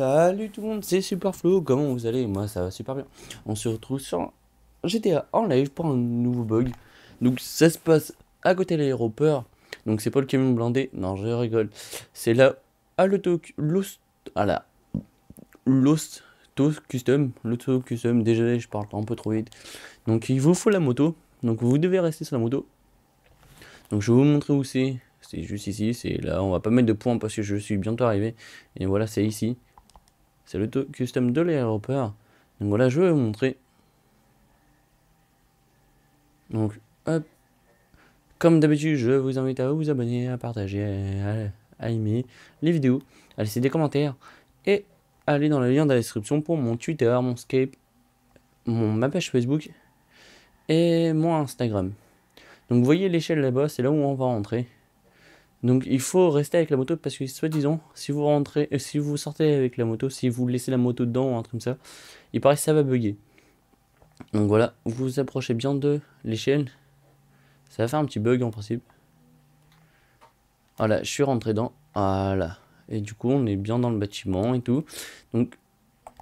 Salut tout le monde, c'est Superflo, comment vous allez Moi ça va super bien. On se retrouve sur GTA en live pour un nouveau bug. Donc ça se passe à côté de l'aéroport. Donc c'est pas le camion blindé, non je rigole. C'est là à l'OST à la lost custom, l'auto ah custom. je parle un peu trop vite. Donc il vous faut la moto. Donc vous devez rester sur la moto. Donc je vais vous montrer où c'est c'est juste ici, c'est là, on va pas mettre de points parce que je suis bientôt arrivé, et voilà, c'est ici. C'est le custom de l'aéroport. Donc voilà, je vais vous montrer. Donc, Comme d'habitude, je vous invite à vous abonner, à partager, à, aimer les vidéos, à laisser des commentaires et aller dans le lien de la description pour mon Twitter, mon Skype, mon, ma page Facebook et mon Instagram. Donc vous voyez l'échelle là-bas, c'est là où on va rentrer. Donc il faut rester avec la moto parce que soi-disant, si vous rentrez, euh, si vous sortez avec la moto, si vous laissez la moto dedans ou un truc comme ça, il paraît que ça va bugger. Donc voilà, vous vous approchez bien de l'échelle. Ça va faire un petit bug en principe. Voilà, je suis rentré dans. Voilà. Et du coup, on est bien dans le bâtiment et tout. Donc,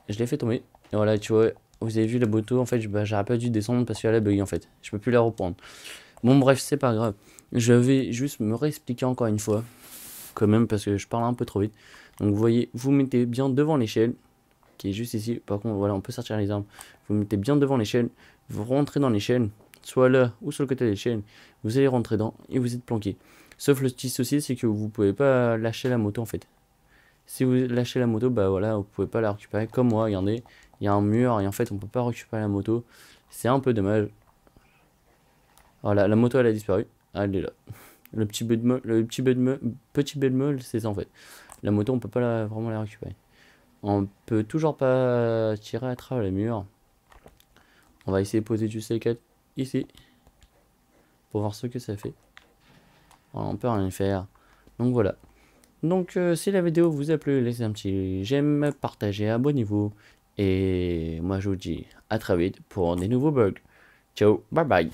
je l'ai fait tomber. Et voilà, tu vois, vous avez vu la moto, en fait, bah, j'aurais pas dû descendre parce qu'elle a bugué en fait. Je peux plus la reprendre. Bon, bref, c'est pas grave. Je vais juste me réexpliquer encore une fois, quand même, parce que je parle un peu trop vite. Donc vous voyez, vous mettez bien devant l'échelle, qui est juste ici. Par contre, voilà, on peut sortir les armes. Vous mettez bien devant l'échelle, vous rentrez dans l'échelle, soit là ou sur le côté de l'échelle. Vous allez rentrer dans et vous êtes planqué. Sauf le petit souci, c'est que vous pouvez pas lâcher la moto en fait. Si vous lâchez la moto, bah voilà, vous pouvez pas la récupérer. Comme moi, regardez, il y a un mur et en fait, on peut pas récupérer la moto. C'est un peu dommage. Voilà, la moto elle a disparu. Ah, elle est là. Le petit bémol, le petit petit c'est ça en fait. La moto, on peut pas la, vraiment la récupérer. On peut toujours pas tirer à travers le mur. On va essayer de poser du C4 ici. Pour voir ce que ça fait. on peut rien faire. Donc voilà. Donc euh, si la vidéo vous a plu, laissez un petit j'aime, partagez, abonnez-vous. Et moi je vous dis à très vite pour des nouveaux bugs. Ciao, bye bye.